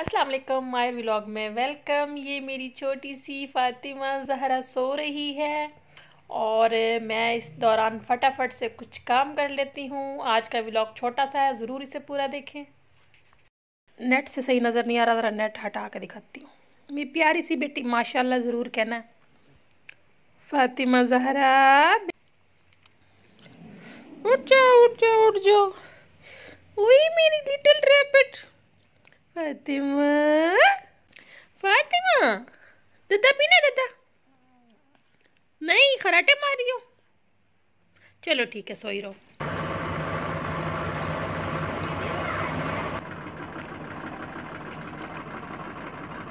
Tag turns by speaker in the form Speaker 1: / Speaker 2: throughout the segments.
Speaker 1: अस्सलाम वालेकुम my vlog में वेलकम ये मेरी छोटी सी फातिमा जहरा सो रही है और मैं इस दौरान फटाफट से कुछ काम कर लेती हूँ आज का व्लॉग छोटा सा है ज़रूर इसे पूरा देखें नेट से सही नज़र नहीं आ रहा ज़रा नेट हटा के दिखाती हूँ मेरी प्यारी सी बेटी माशाल्लाह ज़रूर कहना है फातिमा जहरा फातिमा फातिमा दद्दा पीना दद्दा नहीं खराटे मारियो चलो ठीक है सोई रहो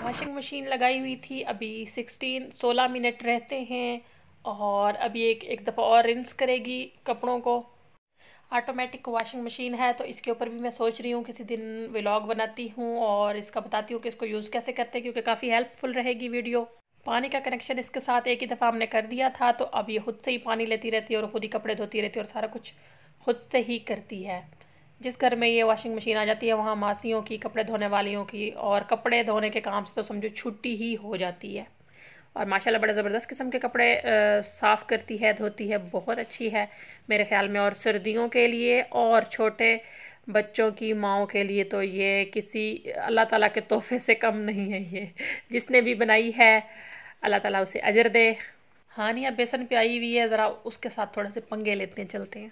Speaker 1: वॉशिंग मशीन लगाई हुई थी अभी 16 16 मिनट रहते हैं और अभी एक, एक दफ़ा और रिंस करेगी कपड़ों को ऑटोमेटिक वॉशिंग मशीन है तो इसके ऊपर भी मैं सोच रही हूँ किसी दिन व्लॉग बनाती हूँ और इसका बताती हूँ कि इसको यूज़ कैसे करते हैं क्योंकि काफ़ी हेल्पफुल रहेगी वीडियो पानी का कनेक्शन इसके साथ एक ही दफ़ा हमने कर दिया था तो अब ये खुद से ही पानी लेती रहती है और खुद ही कपड़े धोती रहती है और सारा कुछ खुद से ही करती है जिस घर में ये वॉशिंग मशीन आ जाती है वहाँ मासियों की कपड़े धोने वालियों की और कपड़े धोने के काम से तो समझो छुट्टी ही हो जाती है और माशाल्लाह बड़ा ज़बरदस्त किस्म के कपड़े साफ़ करती है धोती है बहुत अच्छी है मेरे ख्याल में और सर्दियों के लिए और छोटे बच्चों की माओ के लिए तो ये किसी अल्लाह ताला के तोहफे से कम नहीं है ये जिसने भी बनाई है अल्लाह ताला उसे अजर दे हानिया बेसन पे आई हुई है ज़रा उसके साथ थोड़ा से पंगे लेते हैं चलते हैं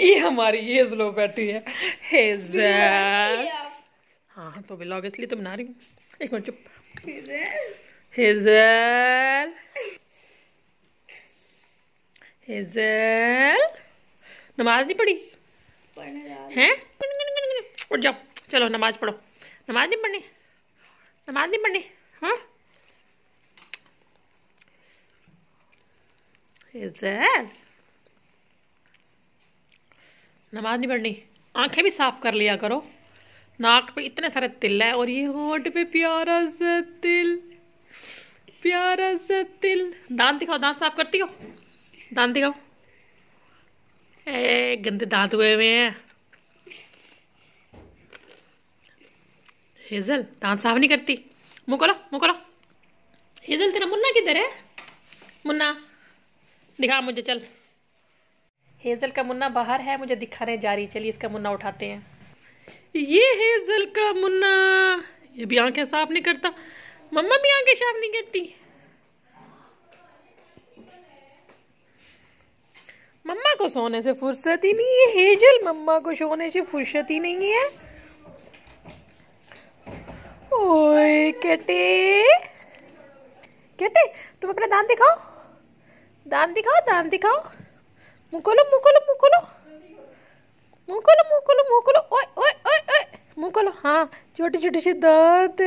Speaker 1: ये हमारी ये स्लो बैठी है हेजल हाँ तो ब्लॉग इसलिए तो बना रही हूँ एक मिनट चुप हेजल हेजल नमाज नहीं पढ़ी हैं उठ जाओ चलो नमाज पढ़ो नमाज नहीं पढ़नी नमाज नहीं पढ़नी हाँ हेजल नमाज नहीं पढ़नी आंखें भी साफ कर लिया करो नाक पे इतने सारे तिल है और ये होठ पे प्यारा सा तिल प्यारा सा तिल दांत दिखाओ दांत साफ करती हो दांत दिखाओ ए गंदे दांत हुए हुए हैं हेजल दांत साफ नहीं करती मुकोलो मुकोलो हेजल तेरा मुन्ना किधर है मुन्ना दिखा मुझे चल हेज़ल का मुन्ना बाहर है मुझे दिखाने जा रही चलिए इसका मुन्ना उठाते हैं ये हेज़ल का मुन्ना ये भी आंखें साफ नहीं करता मम्मा भी आंखें साफ नहीं करती मम्मा को सोने से फुर्सत ही नहीं है हेजल मम्मा को सोने से फुर्सत ही नहीं है ओए कटे केटे तुम अपना दांत दिखाओ दांत दिखाओ दांत दिखाओ मुँह खोलो मुँह खोलो मुँह खोलो ओए ओए ओए ओए मुँह हाँ छोटे छोटे से दांत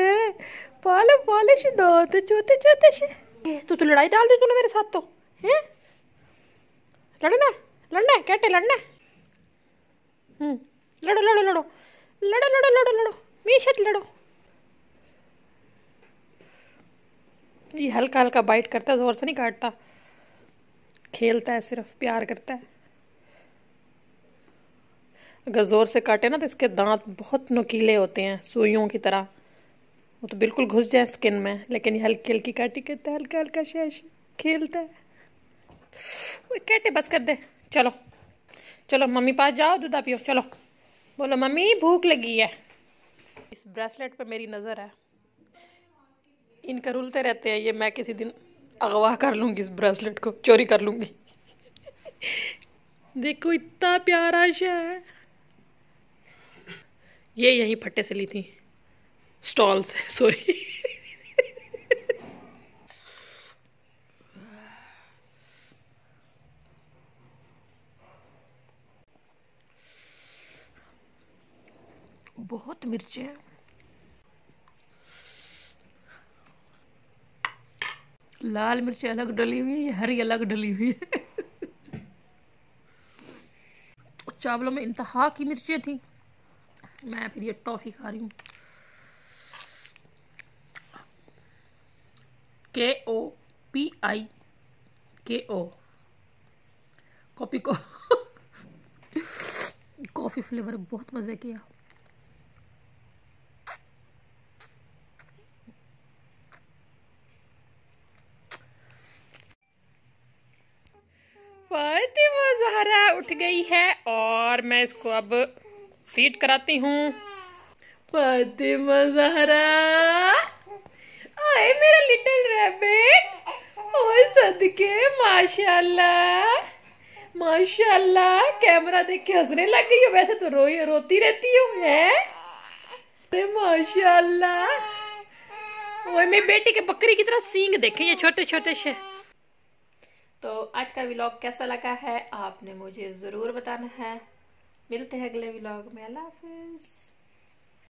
Speaker 1: पाले पाले से दांत छोटे छोटे से तू तो लड़ाई डाल दी तूने मेरे साथ तो हैं लड़ना लड़ना है लड़ना है लड़ो लड़ो लड़ो लड़ो लड़ो लड़ो लड़ो लड़ो ये हल्का हल्का बाइट करता जोर से नहीं काटता खेलता है सिर्फ प्यार करता है अगर ज़ोर से काटे ना तो इसके दांत बहुत नुकीले होते हैं सुइयों की तरह वो तो बिल्कुल घुस जाए स्किन में लेकिन ये हल्की हल्की काटी करता है हल्का हल्का शेष खेलता है वो कहते बस कर दे चलो चलो मम्मी पास जाओ दूधा पियो चलो बोलो मम्मी भूख लगी है इस ब्रेसलेट पर मेरी नज़र है इनका रुलते रहते हैं ये मैं किसी दिन अगवा कर लूंगी इस ब्रेसलेट को चोरी कर लूंगी देखो इतना प्यारा शहर ये यहीं फट्टे से ली थी स्टॉल से सॉरी बहुत है लाल मिर्च अलग डली हुई है हरी अलग डली हुई है चावलों में इंतहा की मिर्चें थी मैं फिर ये टॉफ़ी खा रही हूँ के ओ पी आई के ओ कॉपी को कॉफ़ी फ्लेवर बहुत मज़े किया उठ गई है और मैं इसको अब फीट कराती हूँ आए मेरा लिटिल रैबिट सदके माशाल्लाह माशाल्लाह कैमरा देख के हंसने लग गई वैसे तो रोई रोती रहती हूँ मैं माशाल्लाह ओए मेरी बेटी के बकरी की तरह सींग देखे ये छोटे छोटे से तो आज का व्लॉग कैसा लगा है आपने मुझे ज़रूर बताना है मिलते हैं अगले व्लॉग में अल्लाह हाफिज़